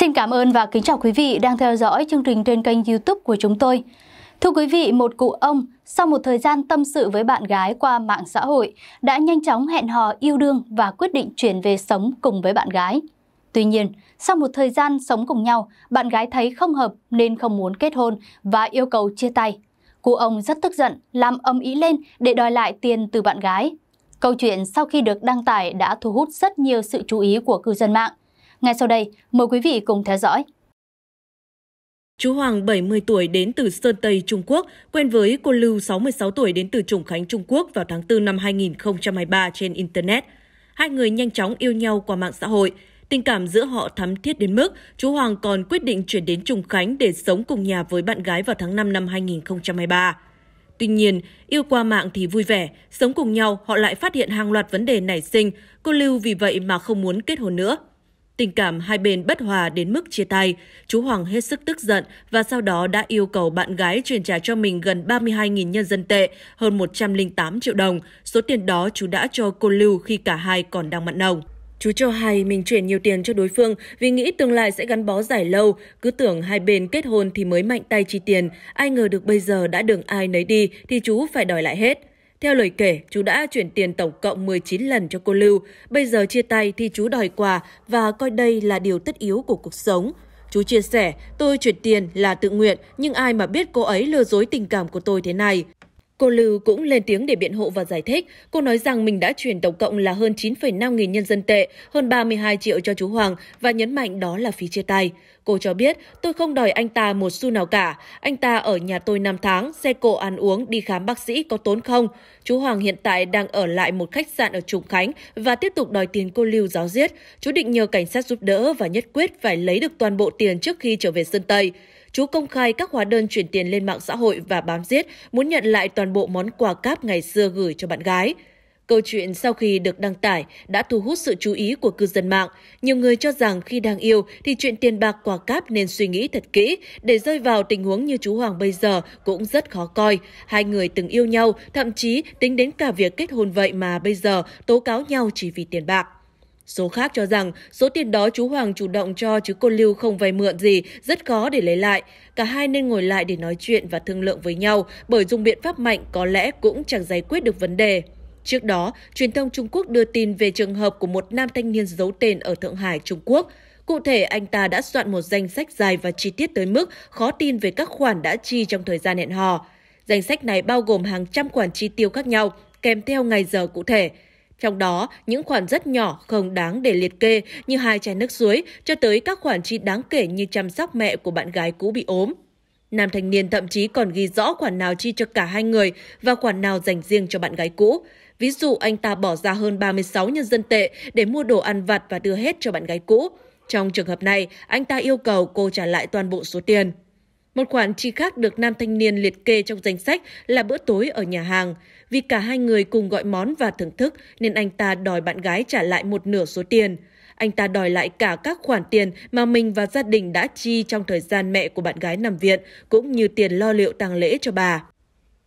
Xin cảm ơn và kính chào quý vị đang theo dõi chương trình trên kênh youtube của chúng tôi. Thưa quý vị, một cụ ông sau một thời gian tâm sự với bạn gái qua mạng xã hội đã nhanh chóng hẹn hò yêu đương và quyết định chuyển về sống cùng với bạn gái. Tuy nhiên, sau một thời gian sống cùng nhau, bạn gái thấy không hợp nên không muốn kết hôn và yêu cầu chia tay. Cụ ông rất tức giận, làm âm ý lên để đòi lại tiền từ bạn gái. Câu chuyện sau khi được đăng tải đã thu hút rất nhiều sự chú ý của cư dân mạng. Ngay sau đây, mời quý vị cùng theo dõi. Chú Hoàng 70 tuổi đến từ Sơn Tây, Trung Quốc, quen với cô Lưu 66 tuổi đến từ Trùng Khánh, Trung Quốc vào tháng 4 năm 2023 trên Internet. Hai người nhanh chóng yêu nhau qua mạng xã hội. Tình cảm giữa họ thắm thiết đến mức chú Hoàng còn quyết định chuyển đến Trùng Khánh để sống cùng nhà với bạn gái vào tháng 5 năm 2023. Tuy nhiên, yêu qua mạng thì vui vẻ, sống cùng nhau họ lại phát hiện hàng loạt vấn đề nảy sinh, cô Lưu vì vậy mà không muốn kết hôn nữa tình cảm hai bên bất hòa đến mức chia tay. Chú Hoàng hết sức tức giận và sau đó đã yêu cầu bạn gái chuyển trả cho mình gần 32.000 nhân dân tệ, hơn 108 triệu đồng. Số tiền đó chú đã cho cô Lưu khi cả hai còn đang mặn nồng. Chú cho hay mình chuyển nhiều tiền cho đối phương vì nghĩ tương lai sẽ gắn bó dài lâu, cứ tưởng hai bên kết hôn thì mới mạnh tay chi tiền, ai ngờ được bây giờ đã đường ai nấy đi thì chú phải đòi lại hết. Theo lời kể, chú đã chuyển tiền tổng cộng 19 lần cho cô Lưu. Bây giờ chia tay thì chú đòi quà và coi đây là điều tất yếu của cuộc sống. Chú chia sẻ, tôi chuyển tiền là tự nguyện, nhưng ai mà biết cô ấy lừa dối tình cảm của tôi thế này. Cô Lưu cũng lên tiếng để biện hộ và giải thích. Cô nói rằng mình đã chuyển tổng cộng là hơn 9,5 nghìn nhân dân tệ, hơn 32 triệu cho chú Hoàng và nhấn mạnh đó là phí chia tay. Cô cho biết, tôi không đòi anh ta một xu nào cả. Anh ta ở nhà tôi 5 tháng, xe cộ ăn uống, đi khám bác sĩ có tốn không? Chú Hoàng hiện tại đang ở lại một khách sạn ở Trùng Khánh và tiếp tục đòi tiền cô Lưu giáo giết. Chú định nhờ cảnh sát giúp đỡ và nhất quyết phải lấy được toàn bộ tiền trước khi trở về Sơn Tây. Chú công khai các hóa đơn chuyển tiền lên mạng xã hội và bám giết, muốn nhận lại toàn bộ món quà cáp ngày xưa gửi cho bạn gái. Câu chuyện sau khi được đăng tải đã thu hút sự chú ý của cư dân mạng. Nhiều người cho rằng khi đang yêu thì chuyện tiền bạc quà cáp nên suy nghĩ thật kỹ. Để rơi vào tình huống như chú Hoàng bây giờ cũng rất khó coi. Hai người từng yêu nhau, thậm chí tính đến cả việc kết hôn vậy mà bây giờ tố cáo nhau chỉ vì tiền bạc. Số khác cho rằng số tiền đó chú Hoàng chủ động cho chứ cô Lưu không vay mượn gì, rất khó để lấy lại. Cả hai nên ngồi lại để nói chuyện và thương lượng với nhau bởi dùng biện pháp mạnh có lẽ cũng chẳng giải quyết được vấn đề. Trước đó, truyền thông Trung Quốc đưa tin về trường hợp của một nam thanh niên giấu tên ở Thượng Hải, Trung Quốc. Cụ thể, anh ta đã soạn một danh sách dài và chi tiết tới mức khó tin về các khoản đã chi trong thời gian hẹn hò. Danh sách này bao gồm hàng trăm khoản chi tiêu khác nhau, kèm theo ngày giờ cụ thể. Trong đó, những khoản rất nhỏ không đáng để liệt kê như hai chai nước suối cho tới các khoản chi đáng kể như chăm sóc mẹ của bạn gái cũ bị ốm. Nam thanh niên thậm chí còn ghi rõ khoản nào chi cho cả hai người và khoản nào dành riêng cho bạn gái cũ. Ví dụ anh ta bỏ ra hơn 36 nhân dân tệ để mua đồ ăn vặt và đưa hết cho bạn gái cũ. Trong trường hợp này, anh ta yêu cầu cô trả lại toàn bộ số tiền. Một khoản chi khác được nam thanh niên liệt kê trong danh sách là bữa tối ở nhà hàng. Vì cả hai người cùng gọi món và thưởng thức nên anh ta đòi bạn gái trả lại một nửa số tiền. Anh ta đòi lại cả các khoản tiền mà mình và gia đình đã chi trong thời gian mẹ của bạn gái nằm viện, cũng như tiền lo liệu tang lễ cho bà.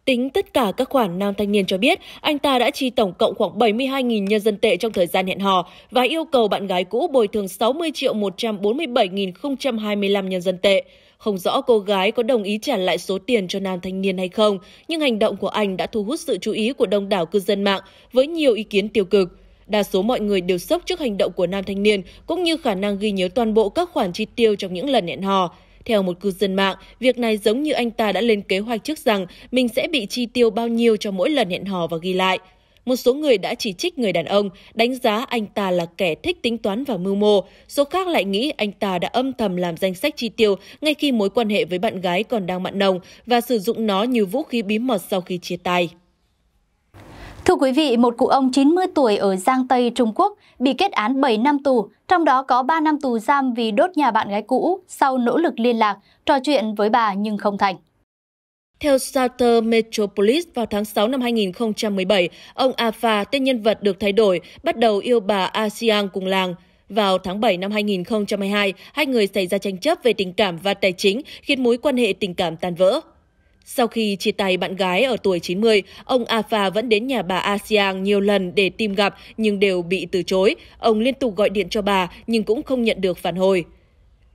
Tính tất cả các khoản, nam thanh niên cho biết anh ta đã chi tổng cộng khoảng 72.000 nhân dân tệ trong thời gian hẹn hò và yêu cầu bạn gái cũ bồi thường 60 triệu 147.025 nhân dân tệ. Không rõ cô gái có đồng ý trả lại số tiền cho nam thanh niên hay không, nhưng hành động của anh đã thu hút sự chú ý của đông đảo cư dân mạng với nhiều ý kiến tiêu cực. Đa số mọi người đều sốc trước hành động của nam thanh niên cũng như khả năng ghi nhớ toàn bộ các khoản chi tiêu trong những lần hẹn hò. Theo một cư dân mạng, việc này giống như anh ta đã lên kế hoạch trước rằng mình sẽ bị chi tiêu bao nhiêu cho mỗi lần hẹn hò và ghi lại. Một số người đã chỉ trích người đàn ông, đánh giá anh ta là kẻ thích tính toán và mưu mô. Số khác lại nghĩ anh ta đã âm thầm làm danh sách chi tiêu ngay khi mối quan hệ với bạn gái còn đang mặn nồng và sử dụng nó như vũ khí bí mật sau khi chia tay. Thưa quý vị, một cụ ông 90 tuổi ở Giang Tây, Trung Quốc bị kết án 7 năm tù, trong đó có 3 năm tù giam vì đốt nhà bạn gái cũ sau nỗ lực liên lạc, trò chuyện với bà nhưng không thành. Theo Southern Metropolis vào tháng 6 năm 2017, ông Afa, tên nhân vật được thay đổi, bắt đầu yêu bà ASEAN cùng làng. Vào tháng 7 năm 2022, hai người xảy ra tranh chấp về tình cảm và tài chính, khiến mối quan hệ tình cảm tan vỡ. Sau khi chia tay bạn gái ở tuổi 90, ông Afa vẫn đến nhà bà ASEAN nhiều lần để tìm gặp nhưng đều bị từ chối. Ông liên tục gọi điện cho bà nhưng cũng không nhận được phản hồi.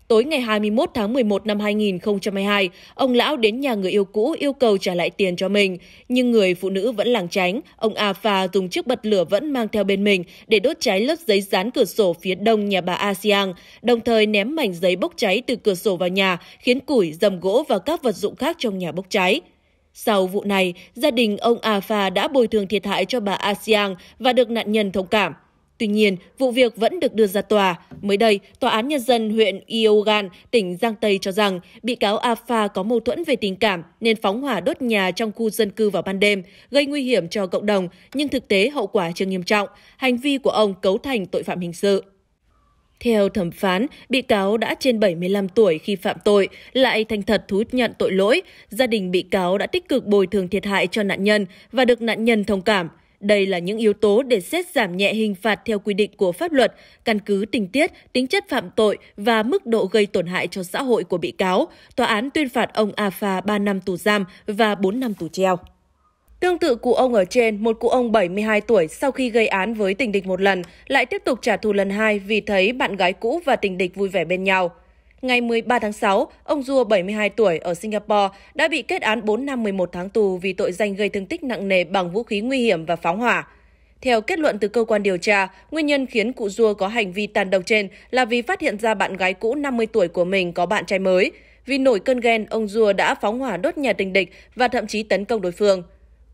Tối ngày 21 tháng 11 năm 2022, ông Lão đến nhà người yêu cũ yêu cầu trả lại tiền cho mình. Nhưng người phụ nữ vẫn lảng tránh, ông A Phà dùng chiếc bật lửa vẫn mang theo bên mình để đốt cháy lớp giấy dán cửa sổ phía đông nhà bà A Siang, đồng thời ném mảnh giấy bốc cháy từ cửa sổ vào nhà, khiến củi, dầm gỗ và các vật dụng khác trong nhà bốc cháy. Sau vụ này, gia đình ông A Phà đã bồi thường thiệt hại cho bà A Siang và được nạn nhân thông cảm. Tuy nhiên, vụ việc vẫn được đưa ra tòa. Mới đây, Tòa án Nhân dân huyện Iogan, tỉnh Giang Tây cho rằng bị cáo A có mâu thuẫn về tình cảm nên phóng hỏa đốt nhà trong khu dân cư vào ban đêm, gây nguy hiểm cho cộng đồng, nhưng thực tế hậu quả chưa nghiêm trọng. Hành vi của ông cấu thành tội phạm hình sự. Theo thẩm phán, bị cáo đã trên 75 tuổi khi phạm tội, lại thành thật thú nhận tội lỗi. Gia đình bị cáo đã tích cực bồi thường thiệt hại cho nạn nhân và được nạn nhân thông cảm. Đây là những yếu tố để xét giảm nhẹ hình phạt theo quy định của pháp luật, căn cứ tình tiết, tính chất phạm tội và mức độ gây tổn hại cho xã hội của bị cáo. Tòa án tuyên phạt ông Afa Phà 3 năm tù giam và 4 năm tù treo. Tương tự cụ ông ở trên, một cụ ông 72 tuổi sau khi gây án với tình địch một lần, lại tiếp tục trả thù lần hai vì thấy bạn gái cũ và tình địch vui vẻ bên nhau ngày 13 tháng 6, ông Dua 72 tuổi ở Singapore đã bị kết án 4 năm 11 tháng tù vì tội danh gây thương tích nặng nề bằng vũ khí nguy hiểm và phóng hỏa. Theo kết luận từ cơ quan điều tra, nguyên nhân khiến cụ Dua có hành vi tàn độc trên là vì phát hiện ra bạn gái cũ 50 tuổi của mình có bạn trai mới. Vì nổi cơn ghen, ông Dua đã phóng hỏa đốt nhà tình địch và thậm chí tấn công đối phương.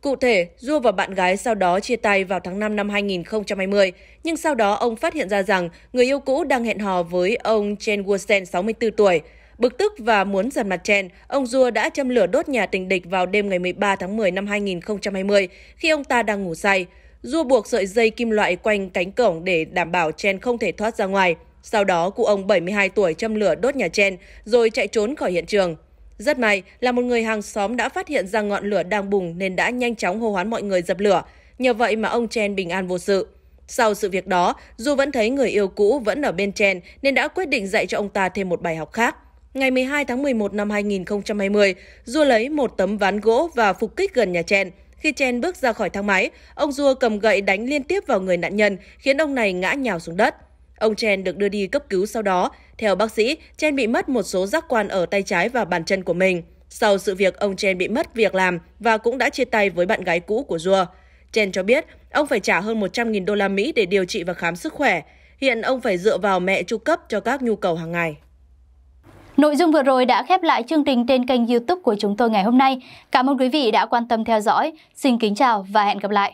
Cụ thể, Du và bạn gái sau đó chia tay vào tháng 5 năm 2020, nhưng sau đó ông phát hiện ra rằng người yêu cũ đang hẹn hò với ông Chen Wusen 64 tuổi. Bực tức và muốn dần mặt Chen, ông Du đã châm lửa đốt nhà tình địch vào đêm ngày 13 tháng 10 năm 2020 khi ông ta đang ngủ say. Du buộc sợi dây kim loại quanh cánh cổng để đảm bảo Chen không thể thoát ra ngoài. Sau đó, cụ ông 72 tuổi châm lửa đốt nhà Chen rồi chạy trốn khỏi hiện trường. Rất may là một người hàng xóm đã phát hiện ra ngọn lửa đang bùng nên đã nhanh chóng hô hoán mọi người dập lửa. Nhờ vậy mà ông Chen bình an vô sự. Sau sự việc đó, Du vẫn thấy người yêu cũ vẫn ở bên Chen nên đã quyết định dạy cho ông ta thêm một bài học khác. Ngày 12 tháng 11 năm 2020, Du lấy một tấm ván gỗ và phục kích gần nhà Chen. Khi Chen bước ra khỏi thang máy, ông Du cầm gậy đánh liên tiếp vào người nạn nhân, khiến ông này ngã nhào xuống đất. Ông Chen được đưa đi cấp cứu sau đó. Theo bác sĩ, Chen bị mất một số giác quan ở tay trái và bàn chân của mình. Sau sự việc, ông Chen bị mất việc làm và cũng đã chia tay với bạn gái cũ của Dua. Chen cho biết, ông phải trả hơn 100.000 đô la Mỹ để điều trị và khám sức khỏe. Hiện ông phải dựa vào mẹ chu cấp cho các nhu cầu hàng ngày. Nội dung vừa rồi đã khép lại chương trình trên kênh youtube của chúng tôi ngày hôm nay. Cảm ơn quý vị đã quan tâm theo dõi. Xin kính chào và hẹn gặp lại.